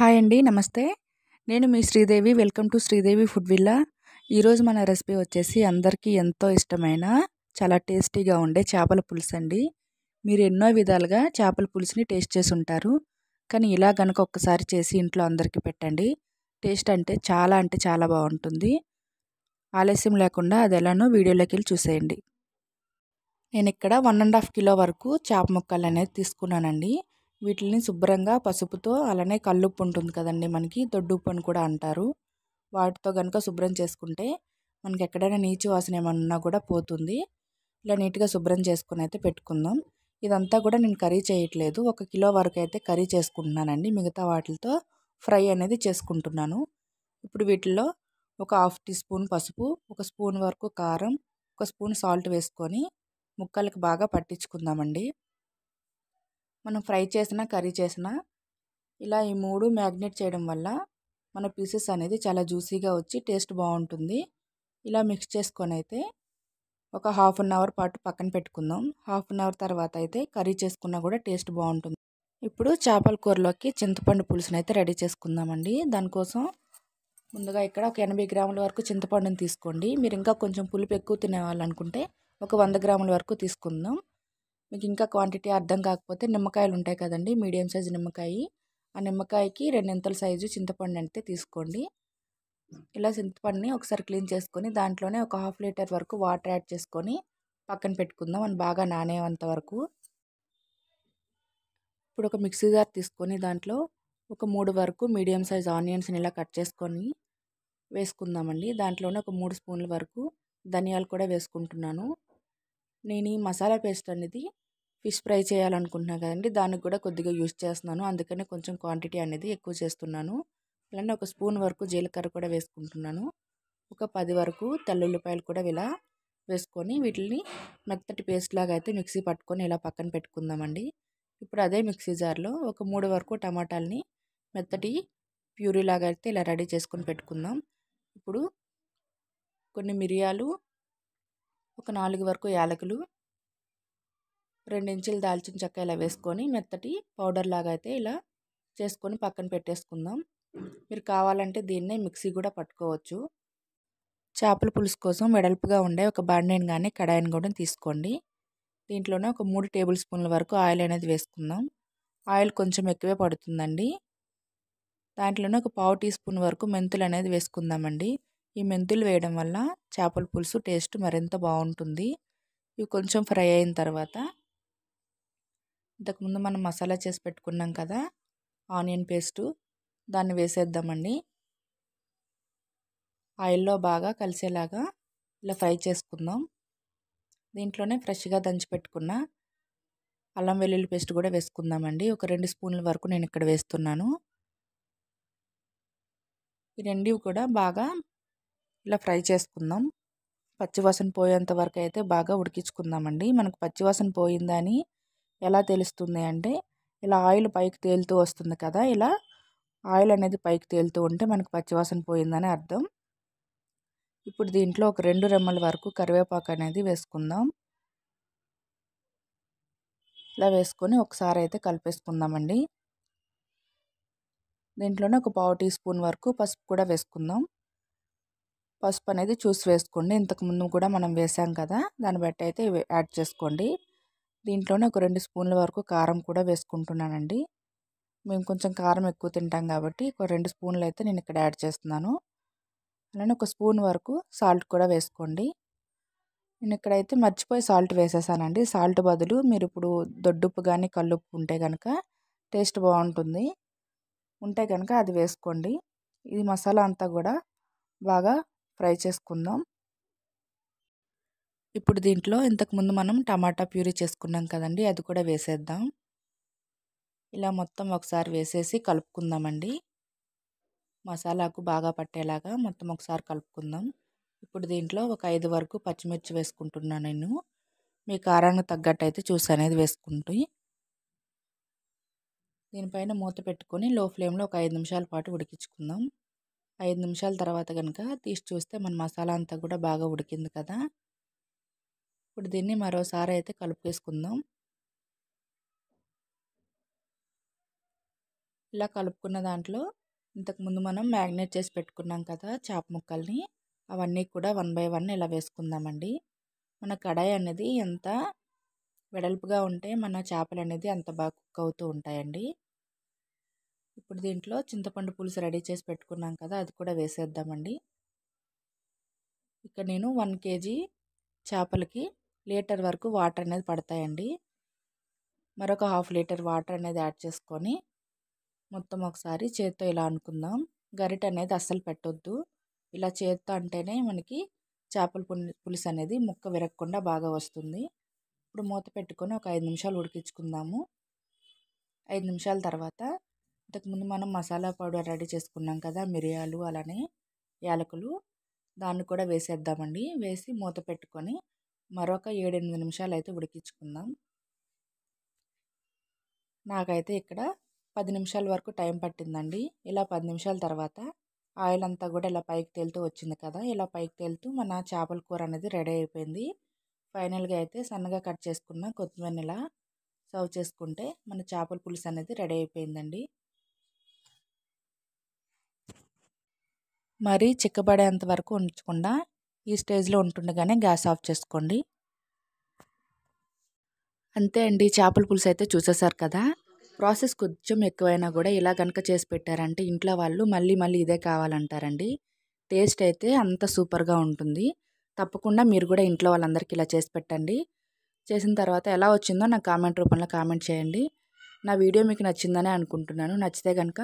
hi అండి నమస్తే నేను మీ Sridevi welcome to Sridevi food villa ఈరోజు మన రెసిపీ వచ్చేసి అందరికీ ఎంతో ఇష్టమైన చాలా టేస్టీగా ఉండే చేపల పులుసు అండి మీరు ఎన్నో విధాలుగా చేపల పులుసుని టేస్ట్ చేసి ఉంటారు కానీ ఇలా గనక ఒక్కసారి చేసి ఇంట్లో అందరికీ పెట్టండి టేస్ట్ అంటే చాలా అంటే చాలా బాగుంటుంది ఆలస్యం లేకుండా అది ఎలానో వీడియోలోకి వెళ్ళి చూసేయండి నేను ఇక్కడ వన్ అండ్ హాఫ్ కిలో వరకు చేప ముక్కలు అనేది తీసుకున్నానండి వీటిని శుభ్రంగా పసుపుతో అలానే కళ్ళుప్పు ఉంటుంది కదండి మనకి దొడ్డుప్పు అని కూడా అంటారు వాటితో కనుక శుభ్రం చేసుకుంటే మనకి ఎక్కడైనా నీచు వాసన ఏమన్నా కూడా పోతుంది ఇలా నీట్గా శుభ్రం చేసుకుని అయితే పెట్టుకుందాం ఇదంతా కూడా నేను కర్రీ చేయట్లేదు ఒక కిలో వరకు అయితే కర్రీ చేసుకుంటున్నానండి మిగతా వాటితో ఫ్రై అనేది చేసుకుంటున్నాను ఇప్పుడు వీటిల్లో ఒక హాఫ్ టీ స్పూన్ పసుపు ఒక స్పూన్ వరకు కారం ఒక స్పూన్ సాల్ట్ వేసుకొని ముక్కలకు బాగా పట్టించుకుందామండి మనం ఫ్రై చేసినా కర్రీ చేసిన ఇలా ఈ మూడు మ్యాగ్నేట్ చేయడం వల్ల మన పీసెస్ అనేది చాలా జ్యూసీగా వచ్చి టేస్ట్ బాగుంటుంది ఇలా మిక్స్ చేసుకొని అయితే ఒక హాఫ్ అన్ అవర్ పాటు పక్కన పెట్టుకుందాం హాఫ్ అన్ అవర్ తర్వాత అయితే కర్రీ చేసుకున్నా కూడా టేస్ట్ బాగుంటుంది ఇప్పుడు చేపల కూరలోకి చింతపండు పులుసుని అయితే రెడీ చేసుకుందామండి దానికోసం ముందుగా ఇక్కడ ఒక ఎనభై గ్రాముల వరకు చింతపండుని తీసుకోండి మీరు ఇంకా కొంచెం పులుపు ఎక్కువ అనుకుంటే ఒక వంద గ్రాముల వరకు తీసుకుందాం మీకు ఇంకా క్వాంటిటీ అర్థం కాకపోతే నిమ్మకాయలు ఉంటాయి కదండి మీడియం సైజు నిమ్మకాయ ఆ నిమ్మకాయకి రెండింతల సైజు చింతపండు అంటే తీసుకోండి ఇలా చింతపండుని ఒకసారి క్లీన్ చేసుకొని దాంట్లోనే ఒక హాఫ్ లీటర్ వరకు వాటర్ యాడ్ చేసుకొని పక్కన పెట్టుకుందాం అని బాగా నానేంత వరకు ఇప్పుడు ఒక మిక్సీ జార్ తీసుకొని దాంట్లో ఒక మూడు వరకు మీడియం సైజ్ ఆనియన్స్ని ఇలా కట్ చేసుకొని వేసుకుందామండి దాంట్లోనే ఒక మూడు స్పూన్ల వరకు ధనియాలు కూడా వేసుకుంటున్నాను నేను ఈ మసాలా పేస్ట్ అనేది ఫిష్ ఫ్రై చేయాలనుకుంటున్నాను కదండి దానికి కూడా కొద్దిగా యూజ్ చేస్తున్నాను అందుకనే కొంచెం క్వాంటిటీ అనేది ఎక్కువ చేస్తున్నాను అలానే ఒక స్పూన్ వరకు జీలకర్ర కూడా వేసుకుంటున్నాను ఒక పది వరకు తెల్లుల్లిపాయలు కూడా ఇలా వేసుకొని వీటిని మెత్తటి పేస్ట్ లాగా అయితే మిక్సీ పట్టుకొని ఇలా పక్కన పెట్టుకుందామండి ఇప్పుడు అదే మిక్సీ జార్లో ఒక మూడు వరకు టమాటాలని మెత్తటి ప్యూరీ లాగా అయితే ఇలా రెడీ చేసుకొని పెట్టుకుందాం ఇప్పుడు కొన్ని మిరియాలు ఒక నాలుగు వరకు యాలకులు రెండు ఇంచులు దాల్చిన చెక్క ఇలా వేసుకొని మెత్తటి పౌడర్ లాగా అయితే ఇలా చేసుకొని పక్కన పెట్టేసుకుందాం మీరు కావాలంటే దీన్నే మిక్సీ కూడా పట్టుకోవచ్చు చేపల పులుసు కోసం వెడల్పుగా ఉండే ఒక బాండేని కానీ కడాయిని కూడా తీసుకోండి దీంట్లోనే ఒక మూడు టేబుల్ స్పూన్ల వరకు ఆయిల్ అనేది వేసుకుందాం ఆయిల్ కొంచెం ఎక్కువే పడుతుందండి దాంట్లోనే ఒక పావు టీ స్పూన్ వరకు మెంతులు అనేది వేసుకుందామండి ఈ మెంతులు వేయడం వల్ల చేపల పులుసు టేస్ట్ మరింత బాగుంటుంది ఇవి కొంచెం ఫ్రై అయిన తర్వాత ఇంతకుముందు మనం మసాలా చేసి పెట్టుకున్నాం కదా ఆనియన్ పేస్టు దాన్ని వేసేద్దామండి ఆయిల్లో బాగా కలిసేలాగా ఇలా ఫ్రై చేసుకుందాం దీంట్లోనే ఫ్రెష్గా దంచి పెట్టుకున్న అల్లం వెల్లుల్లి పేస్ట్ కూడా వేసుకుందామండి ఒక రెండు స్పూన్ల వరకు నేను ఇక్కడ వేస్తున్నాను ఈ రెండు కూడా బాగా ఇలా ఫ్రై చేసుకుందాం పచ్చివాసన పోయేంత వరకు అయితే బాగా ఉడికించుకుందామండి మనకు పచ్చివాసన పోయిందని ఎలా తెలుస్తుంది అంటే ఇలా ఆయిల్ పైకి తేలుతూ వస్తుంది కదా ఇలా ఆయిల్ అనేది పైకి తేలుతూ ఉంటే మనకు పచ్చివాసన పోయిందని అర్థం ఇప్పుడు దీంట్లో ఒక రెండు రెమ్మల వరకు కరివేపాకు అనేది వేసుకుందాం ఇలా వేసుకొని ఒకసారి అయితే కలిపేసుకుందామండి దీంట్లోనే ఒక పావు టీ స్పూన్ వరకు పసుపు కూడా వేసుకుందాం పసుపు అనేది చూసి వేసుకోండి ఇంతకుముందు కూడా మనం వేసాం కదా దాన్ని బట్టి అయితే యాడ్ చేసుకోండి దీంట్లోనే ఒక రెండు స్పూన్ల వరకు కారం కూడా వేసుకుంటున్నానండి మేము కొంచెం కారం ఎక్కువ తింటాం కాబట్టి ఒక రెండు స్పూన్లు అయితే నేను ఇక్కడ యాడ్ చేస్తున్నాను అలానే ఒక స్పూన్ వరకు సాల్ట్ కూడా వేసుకోండి నేను ఇక్కడైతే మర్చిపోయి సాల్ట్ వేసేసానండి సాల్ట్ బదులు మీరు ఇప్పుడు దొడ్డుప్పు కానీ కల్లుప్పు ఉంటే కనుక టేస్ట్ బాగుంటుంది ఉంటే కనుక అది వేసుకోండి ఇది మసాలా అంతా కూడా బాగా ఫ్రై చేసుకుందాం ఇప్పుడు దీంట్లో ఇంతకుముందు మనం టమాటా ప్యూరీ చేసుకున్నాం కదండి అది కూడా వేసేద్దాం ఇలా మొత్తం ఒకసారి వేసేసి కలుపుకుందామండి మసాలాకు బాగా పట్టేలాగా మొత్తం ఒకసారి కలుపుకుందాం ఇప్పుడు దీంట్లో ఒక ఐదు వరకు పచ్చిమిర్చి వేసుకుంటున్నాను నేను మీ కారానికి తగ్గట్టు అయితే జ్యూస్ అనేది వేసుకుంటూ దీనిపైన మూత పెట్టుకొని లో ఫ్లేమ్లో ఒక ఐదు నిమిషాల పాటు ఉడికించుకుందాం ఐదు నిమిషాల తర్వాత కనుక తీసి చూస్తే మన మసాలా అంతా కూడా బాగా ఉడికింది కదా ఇప్పుడు దీన్ని మరోసారి అయితే కలుపుకేసుకుందాం ఇలా కలుపుకున్న దాంట్లో ఇంతకుముందు మనం మ్యాగ్నేట్ చేసి పెట్టుకున్నాం కదా చేప ముక్కల్ని అవన్నీ కూడా వన్ బై వన్ ఇలా వేసుకుందామండి మన కడాయి అనేది ఎంత వెడల్పుగా ఉంటే మన చేపలు అనేది అంత బాగా కుక్ అవుతూ ఉంటాయండి ఇప్పుడు దీంట్లో చింతపండు పులుసు రెడీ చేసి పెట్టుకున్నాం కదా అది కూడా వేసేద్దామండి ఇక నేను వన్ కేజీ చేపలకి లీటర్ వరకు వాటర్ అనేది పడతాయండి మరొక హాఫ్ లీటర్ వాటర్ అనేది యాడ్ చేసుకొని మొత్తం ఒకసారి చేత్తో ఇలా అనుకుందాం గరిట అనేది అస్సలు పెట్టొద్దు ఇలా చేత్తో అంటేనే మనకి చేపల పులుసు అనేది ముక్క విరగకుండా బాగా వస్తుంది ఇప్పుడు మూత పెట్టుకొని ఒక ఐదు నిమిషాలు ఉడికించుకుందాము ఐదు నిమిషాల తర్వాత ఇంతకుముందు మనం మసాలా పౌడర్ రెడీ చేసుకున్నాం కదా మిరియాలు అలానే యాలకులు దాన్ని కూడా వేసేద్దామండి వేసి మూత పెట్టుకొని మరొక ఏడెనిమిది నిమిషాలు అయితే ఉడికించుకుందాం నాకైతే ఇక్కడ పది నిమిషాల వరకు టైం పట్టిందండి ఇలా పది నిమిషాల తర్వాత ఆయిల్ అంతా కూడా ఇలా పైకి తేలుతూ వచ్చింది కదా ఇలా పైకి తేలుతూ మన చేపల కూర అనేది రెడీ అయిపోయింది ఫైనల్గా అయితే సన్నగా కట్ చేసుకున్న కొత్తిమీర ఇలా సర్వ్ చేసుకుంటే మన చేపల పులుసు అనేది రెడీ అయిపోయిందండి మరీ చిక్కబడేంత వరకు ఉంచకుండా ఈ స్టేజ్లో ఉంటుండగానే గ్యాస్ ఆఫ్ చేసుకోండి అంతే అండి చేపల పులుసు అయితే చూసేసారు కదా ప్రాసెస్ కొంచెం ఎక్కువైనా కూడా ఇలా కనుక చేసి పెట్టారంటే ఇంట్లో వాళ్ళు మళ్ళీ మళ్ళీ ఇదే కావాలంటారండి టేస్ట్ అయితే అంత సూపర్గా ఉంటుంది తప్పకుండా మీరు కూడా ఇంట్లో వాళ్ళందరికీ ఇలా చేసి పెట్టండి చేసిన తర్వాత ఎలా వచ్చిందో నా కామెంట్ రూపంలో కామెంట్ చేయండి నా వీడియో మీకు నచ్చిందని అనుకుంటున్నాను నచ్చితే కనుక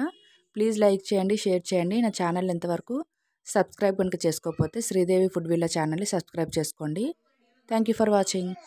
ప్లీజ్ లైక్ చేయండి షేర్ చేయండి నా ఛానల్ ఇంతవరకు సబ్స్క్రైబ్ కనుక చేసుకోకపోతే శ్రీదేవి ఫుడ్ విల్లా ఛానల్ని సబ్స్క్రైబ్ చేసుకోండి థ్యాంక్ యూ ఫర్ వాచింగ్